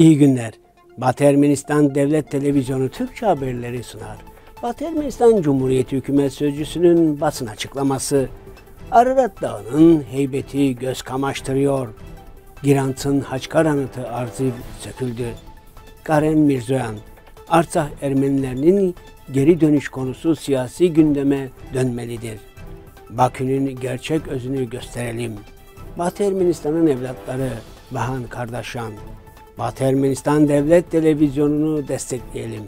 İyi günler. Batı Ermenistan Devlet Televizyonu Türkçe haberleri sunar. Batı Ermenistan Cumhuriyeti Hükümet Sözcüsü'nün basın açıklaması. Ararat Dağı'nın heybeti göz kamaştırıyor. Girant'ın Haçkar Anıtı arziv söküldü. Karen Mirzoyan, Artsah Ermenilerinin geri dönüş konusu siyasi gündeme dönmelidir. Bakü'nün gerçek özünü gösterelim. Batı Ermenistan'ın evlatları Bahan Kardasyan, Batı Ermenistan Devlet Televizyonu'nu destekleyelim.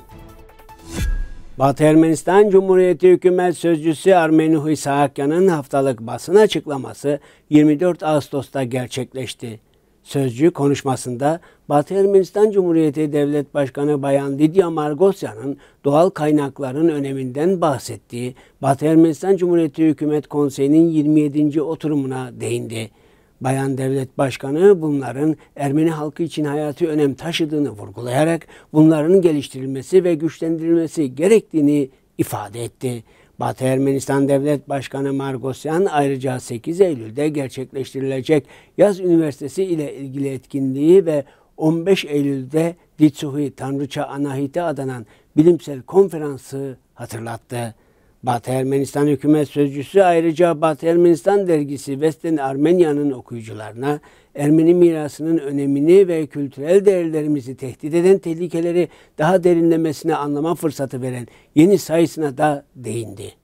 Batı Ermenistan Cumhuriyeti Hükümet Sözcüsü Armeni Huysakyan'ın haftalık basın açıklaması 24 Ağustos'ta gerçekleşti. Sözcü konuşmasında Batı Ermenistan Cumhuriyeti Devlet Başkanı Bayan Lidya Margosyan'ın doğal kaynakların öneminden bahsettiği Batı Ermenistan Cumhuriyeti Hükümet Konseyi'nin 27. oturumuna değindi. Bayan Devlet Başkanı bunların Ermeni halkı için hayatı önem taşıdığını vurgulayarak bunların geliştirilmesi ve güçlendirilmesi gerektiğini ifade etti. Batı Ermenistan Devlet Başkanı Margosyan ayrıca 8 Eylül'de gerçekleştirilecek Yaz Üniversitesi ile ilgili etkinliği ve 15 Eylül'de Ditsuhi Tanrıça Anahit'e adanan bilimsel konferansı hatırlattı. Batı Ermenistan hükümet sözcüsü ayrıca Batı Ermenistan dergisi Vesten Armenya'nın okuyucularına Ermeni mirasının önemini ve kültürel değerlerimizi tehdit eden tehlikeleri daha derinlemesine anlama fırsatı veren yeni sayısına da değindi.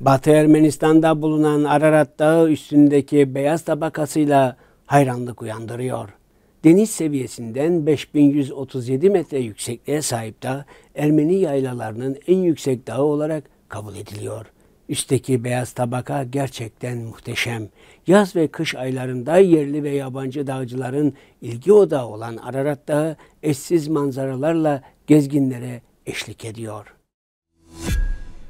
Batı Ermenistan'da bulunan Ararat Dağı üstündeki beyaz tabakasıyla hayranlık uyandırıyor deniz seviyesinden 5137 metre yüksekliğe sahip dağ Ermeni yaylalarının en yüksek dağı olarak kabul ediliyor. Üstteki beyaz tabaka gerçekten muhteşem. Yaz ve kış aylarında yerli ve yabancı dağcıların ilgi odağı olan Ararat Dağı eşsiz manzaralarla gezginlere eşlik ediyor.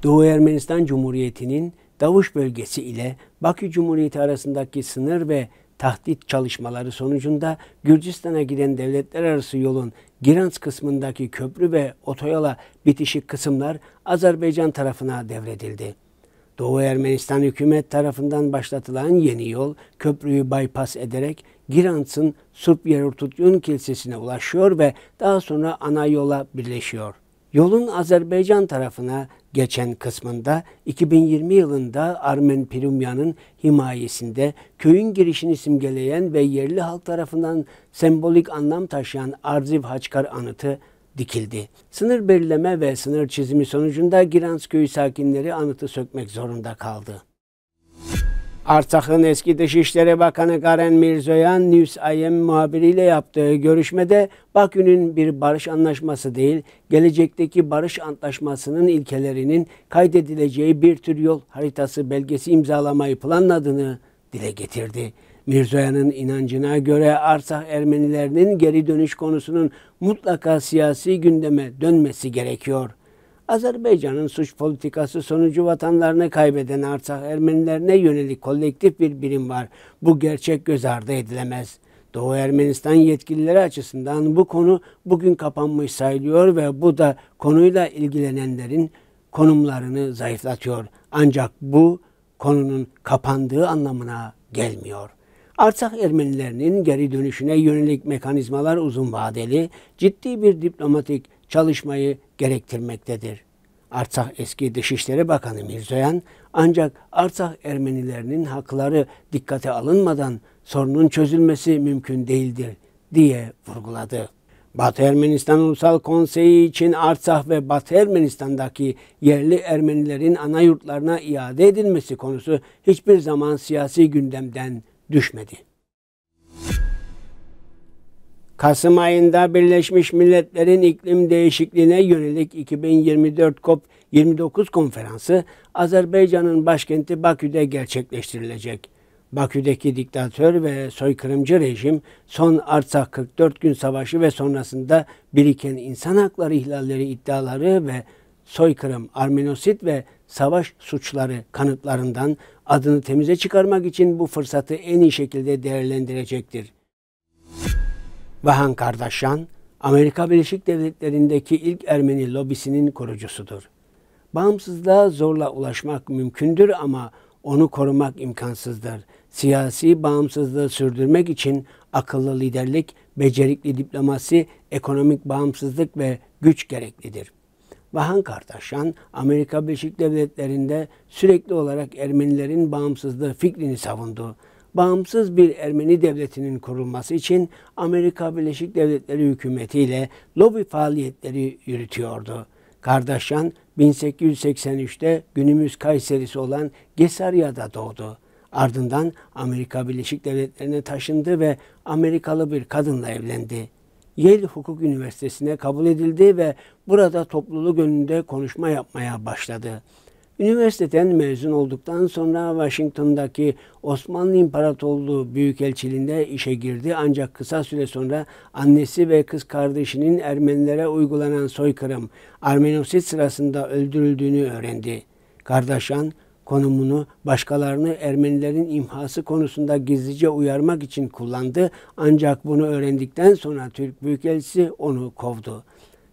Doğu Ermenistan Cumhuriyeti'nin Davuş bölgesi ile Bakü Cumhuriyeti arasındaki sınır ve tahtit çalışmaları sonucunda Gürcistan'a giden devletler arası yolun Girans kısmındaki köprü ve otoyola bitişik kısımlar Azerbaycan tarafına devredildi. Doğu Ermenistan hükümet tarafından başlatılan yeni yol köprüyü bypass ederek Girans'ın Surp Yerurtutyun Kilisesi'ne ulaşıyor ve daha sonra ana yola birleşiyor. Yolun Azerbaycan tarafına geçen kısmında 2020 yılında Armen Pirumyan'ın himayesinde köyün girişini simgeleyen ve yerli halk tarafından sembolik anlam taşıyan Arziv Haçkar anıtı dikildi. Sınır belirleme ve sınır çizimi sonucunda Girans köyü sakinleri anıtı sökmek zorunda kaldı. Artsakh'ın eski Dışişleri Bakanı Karen Mirzoyan News News.im muhabiriyle yaptığı görüşmede Bakü'nün bir barış anlaşması değil, gelecekteki barış antlaşmasının ilkelerinin kaydedileceği bir tür yol haritası belgesi imzalamayı planladığını dile getirdi. Mirzoyan'ın inancına göre Arsah Ermenilerinin geri dönüş konusunun mutlaka siyasi gündeme dönmesi gerekiyor. Azerbaycan'ın suç politikası sonucu vatanlarını kaybeden Arsak Ermenilerine yönelik kolektif bir birim var. Bu gerçek göz ardı edilemez. Doğu Ermenistan yetkilileri açısından bu konu bugün kapanmış sayılıyor ve bu da konuyla ilgilenenlerin konumlarını zayıflatıyor. Ancak bu konunun kapandığı anlamına gelmiyor. Arsak Ermenilerinin geri dönüşüne yönelik mekanizmalar uzun vadeli, ciddi bir diplomatik çalışmayı gerektirmektedir. Artsakh eski Dışişleri Bakanı Mirzoyan ancak Artsakh Ermenilerinin hakları dikkate alınmadan sorunun çözülmesi mümkün değildir diye vurguladı. Batı Ermenistan Ulusal Konseyi için Artsakh ve Batı Ermenistan'daki yerli Ermenilerin ana yurtlarına iade edilmesi konusu hiçbir zaman siyasi gündemden düşmedi. Kasım ayında Birleşmiş Milletler'in iklim değişikliğine yönelik 2024 COP29 konferansı Azerbaycan'ın başkenti Bakü'de gerçekleştirilecek. Bakü'deki diktatör ve soykırımcı rejim son Artsakh 44 gün savaşı ve sonrasında biriken insan hakları ihlalleri iddiaları ve soykırım, armenosit ve savaş suçları kanıtlarından adını temize çıkarmak için bu fırsatı en iyi şekilde değerlendirecektir. Vahan Kardasyan, Amerika Birleşik Devletleri'ndeki ilk Ermeni lobisinin kurucusudur. Bağımsızlığa zorla ulaşmak mümkündür ama onu korumak imkansızdır. Siyasi bağımsızlığı sürdürmek için akıllı liderlik, becerikli diplomasi, ekonomik bağımsızlık ve güç gereklidir. Vahan Kartaşyan, Amerika Birleşik Devletleri'nde sürekli olarak Ermenilerin bağımsızlığı fikrini savundu bağımsız bir Ermeni devletinin kurulması için Amerika Birleşik Devletleri hükümetiyle lobi faaliyetleri yürütüyordu. Kardeşyan 1883'te günümüz Kayserisi olan Gesarya'da doğdu. Ardından Amerika Birleşik Devletleri'ne taşındı ve Amerikalı bir kadınla evlendi. Yale Hukuk Üniversitesi'ne kabul edildi ve burada topluluk önünde konuşma yapmaya başladı. Üniversiteden mezun olduktan sonra Washington'daki Osmanlı İmparatorluğu Büyükelçiliğinde işe girdi ancak kısa süre sonra annesi ve kız kardeşinin Ermenilere uygulanan soykırım Armenosit sırasında öldürüldüğünü öğrendi. Kardeşan konumunu başkalarını Ermenilerin imhası konusunda gizlice uyarmak için kullandı ancak bunu öğrendikten sonra Türk Büyükelçisi onu kovdu.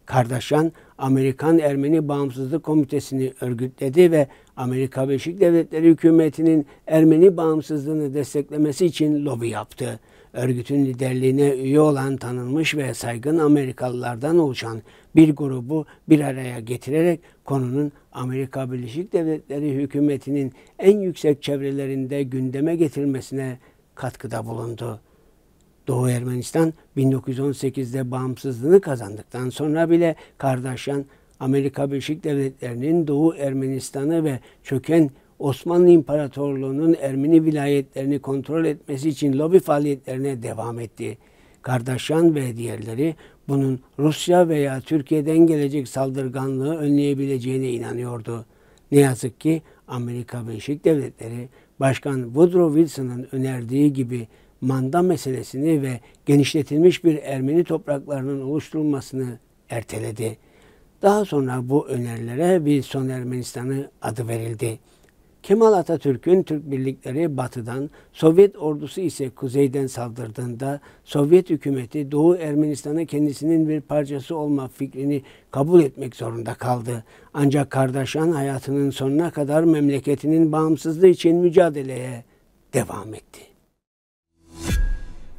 Kardeşan Amerikan Ermeni Bağımsızlık Komitesi'ni örgütledi ve Amerika Birleşik Devletleri hükümetinin Ermeni bağımsızlığını desteklemesi için lobi yaptı. Örgütün liderliğine üye olan tanınmış ve saygın Amerikalılardan oluşan bir grubu bir araya getirerek konunun Amerika Birleşik Devletleri hükümetinin en yüksek çevrelerinde gündeme getirmesine katkıda bulundu. Doğu Ermenistan 1918'de bağımsızlığını kazandıktan sonra bile Kardeşyan Amerika Birleşik Devletleri'nin Doğu Ermenistan'ı ve çöken Osmanlı İmparatorluğu'nun Ermeni vilayetlerini kontrol etmesi için lobi faaliyetlerine devam etti. Kardeşyan ve diğerleri bunun Rusya veya Türkiye'den gelecek saldırganlığı önleyebileceğine inanıyordu. Ne yazık ki Amerika Birleşik Devletleri Başkan Woodrow Wilson'ın önerdiği gibi manda meselesini ve genişletilmiş bir Ermeni topraklarının oluşturulmasını erteledi. Daha sonra bu önerilere bir son Ermenistan'ı adı verildi. Kemal Atatürk'ün Türk birlikleri batıdan, Sovyet ordusu ise kuzeyden saldırdığında Sovyet hükümeti Doğu Ermenistan'ı kendisinin bir parçası olma fikrini kabul etmek zorunda kaldı. Ancak Kardeşan hayatının sonuna kadar memleketinin bağımsızlığı için mücadeleye devam etti.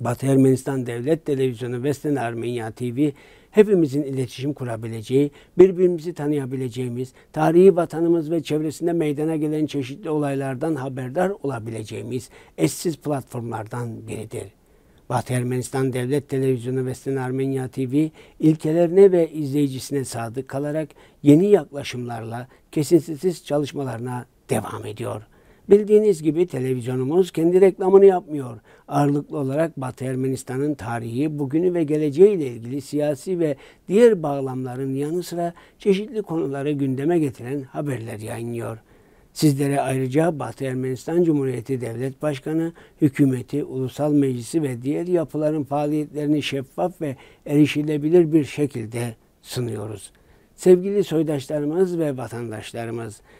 Batı Ermenistan Devlet Televizyonu Vesten Armenya TV hepimizin iletişim kurabileceği, birbirimizi tanıyabileceğimiz, tarihi vatanımız ve çevresinde meydana gelen çeşitli olaylardan haberdar olabileceğimiz eşsiz platformlardan biridir. Batı Ermenistan Devlet Televizyonu Vesten Armenya TV ilkelerine ve izleyicisine sadık kalarak yeni yaklaşımlarla kesintisiz çalışmalarına devam ediyor. Bildiğiniz gibi televizyonumuz kendi reklamını yapmıyor. Ağırlıklı olarak Batı Ermenistan'ın tarihi, bugünü ve geleceği ile ilgili siyasi ve diğer bağlamların yanı sıra çeşitli konuları gündeme getiren haberler yayınlıyor. Sizlere ayrıca Batı Ermenistan Cumhuriyeti Devlet Başkanı, hükümeti, ulusal meclisi ve diğer yapıların faaliyetlerini şeffaf ve erişilebilir bir şekilde sunuyoruz. Sevgili soydaşlarımız ve vatandaşlarımız,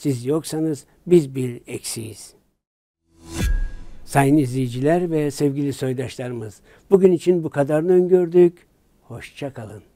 siz yoksanız biz bir eksiyiz. Sayın izleyiciler ve sevgili soydaşlarımız, bugün için bu kadarını öngördük. Hoşça kalın.